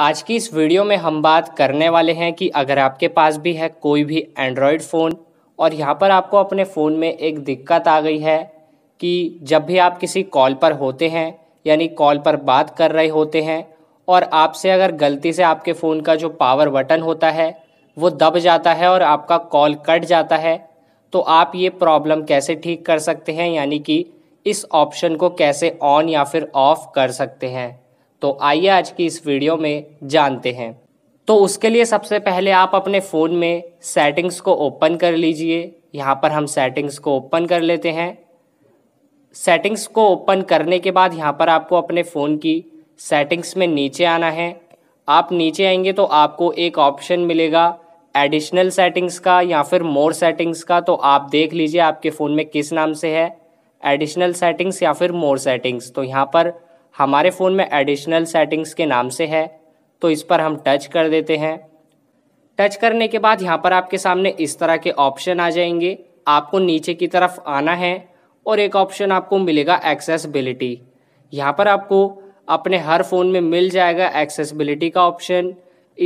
आज की इस वीडियो में हम बात करने वाले हैं कि अगर आपके पास भी है कोई भी एंड्रॉयड फ़ोन और यहाँ पर आपको अपने फ़ोन में एक दिक्कत आ गई है कि जब भी आप किसी कॉल पर होते हैं यानी कॉल पर बात कर रहे होते हैं और आपसे अगर गलती से आपके फ़ोन का जो पावर बटन होता है वो दब जाता है और आपका कॉल कट जाता है तो आप ये प्रॉब्लम कैसे ठीक कर सकते हैं यानी कि इस ऑप्शन को कैसे ऑन या फिर ऑफ़ कर सकते हैं तो आइए आज की इस वीडियो में जानते हैं तो उसके लिए सबसे पहले आप अपने फ़ोन में सेटिंग्स को ओपन कर लीजिए यहाँ पर हम सेटिंग्स को ओपन कर लेते हैं सेटिंग्स को ओपन करने के बाद यहाँ पर आपको अपने फ़ोन की सेटिंग्स में नीचे आना है आप नीचे आएंगे तो आपको एक ऑप्शन मिलेगा एडिशनल सेटिंग्स का या फिर मोर सेटिंग्स का तो आप देख लीजिए आपके फ़ोन में किस नाम से है एडिशनल सेटिंग्स या फिर मोर सेटिंग्स तो यहाँ पर हमारे फ़ोन में एडिशनल सेटिंग्स के नाम से है तो इस पर हम टच कर देते हैं टच करने के बाद यहाँ पर आपके सामने इस तरह के ऑप्शन आ जाएंगे आपको नीचे की तरफ आना है और एक ऑप्शन आपको मिलेगा एक्सेसबिलिटी यहाँ पर आपको अपने हर फ़ोन में मिल जाएगा एक्सेसबिलिटी का ऑप्शन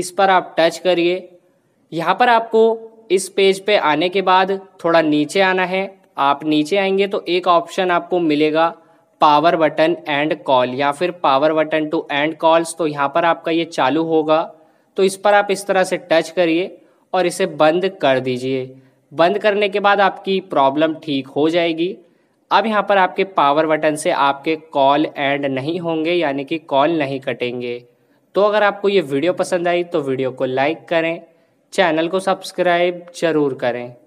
इस पर आप टच करिए यहाँ पर आपको इस पेज पे आने के बाद थोड़ा नीचे आना है आप नीचे आएंगे तो एक ऑप्शन आपको मिलेगा पावर बटन एंड कॉल या फिर power button to end calls तो यहाँ पर आपका ये चालू होगा तो इस पर आप इस तरह से टच करिए और इसे बंद कर दीजिए बंद करने के बाद आपकी प्रॉब्लम ठीक हो जाएगी अब यहाँ पर आपके पावर बटन से आपके कॉल एंड नहीं होंगे यानी कि कॉल नहीं कटेंगे तो अगर आपको ये वीडियो पसंद आई तो वीडियो को लाइक करें चैनल को सब्सक्राइब ज़रूर करें